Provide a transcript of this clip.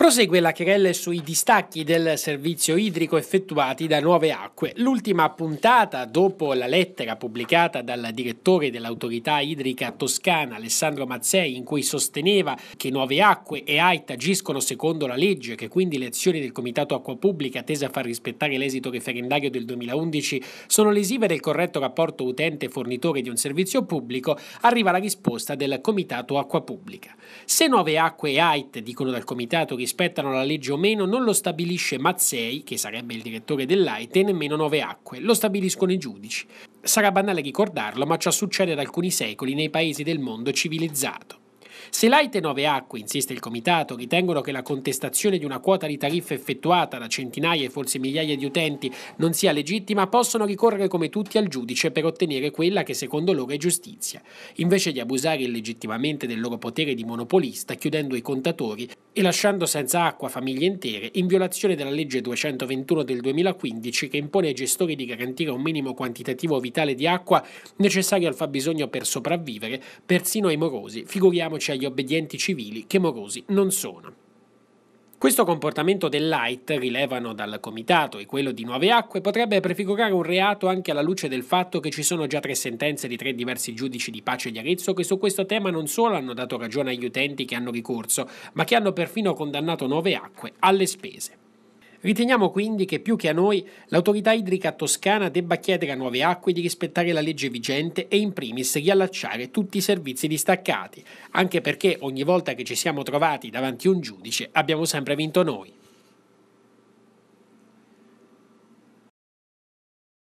Prosegue la querella sui distacchi del servizio idrico effettuati da Nuove Acque. L'ultima puntata, dopo la lettera pubblicata dal direttore dell'autorità idrica toscana Alessandro Mazzei, in cui sosteneva che Nuove Acque e AIT agiscono secondo la legge, e che quindi le azioni del Comitato Acqua Pubblica tese a far rispettare l'esito referendario del 2011 sono lesive del corretto rapporto utente-fornitore di un servizio pubblico, arriva la risposta del Comitato Acqua Pubblica. Se Nuove Acque e AIT dicono dal Comitato rispetto rispettano la legge o meno non lo stabilisce Mazzei, che sarebbe il direttore dell'AITE, nemmeno Nove Acque, lo stabiliscono i giudici. Sarà banale ricordarlo, ma ciò succede da alcuni secoli nei paesi del mondo civilizzato. Se l'AITE Nove Acque, insiste il Comitato, ritengono che la contestazione di una quota di tariffa effettuata da centinaia e forse migliaia di utenti non sia legittima, possono ricorrere come tutti al giudice per ottenere quella che secondo loro è giustizia, invece di abusare illegittimamente del loro potere di monopolista chiudendo i contatori e lasciando senza acqua famiglie intere in violazione della legge 221 del 2015 che impone ai gestori di garantire un minimo quantitativo vitale di acqua necessario al fabbisogno per sopravvivere, persino ai morosi, figuriamoci agli obbedienti civili che morosi non sono. Questo comportamento del light, rilevano dal Comitato, e quello di Nuove Acque, potrebbe prefigurare un reato anche alla luce del fatto che ci sono già tre sentenze di tre diversi giudici di pace di Arezzo che su questo tema non solo hanno dato ragione agli utenti che hanno ricorso, ma che hanno perfino condannato Nuove Acque alle spese. Riteniamo quindi che più che a noi l'autorità idrica toscana debba chiedere a Nuove Acque di rispettare la legge vigente e in primis riallacciare tutti i servizi distaccati, anche perché ogni volta che ci siamo trovati davanti a un giudice abbiamo sempre vinto noi.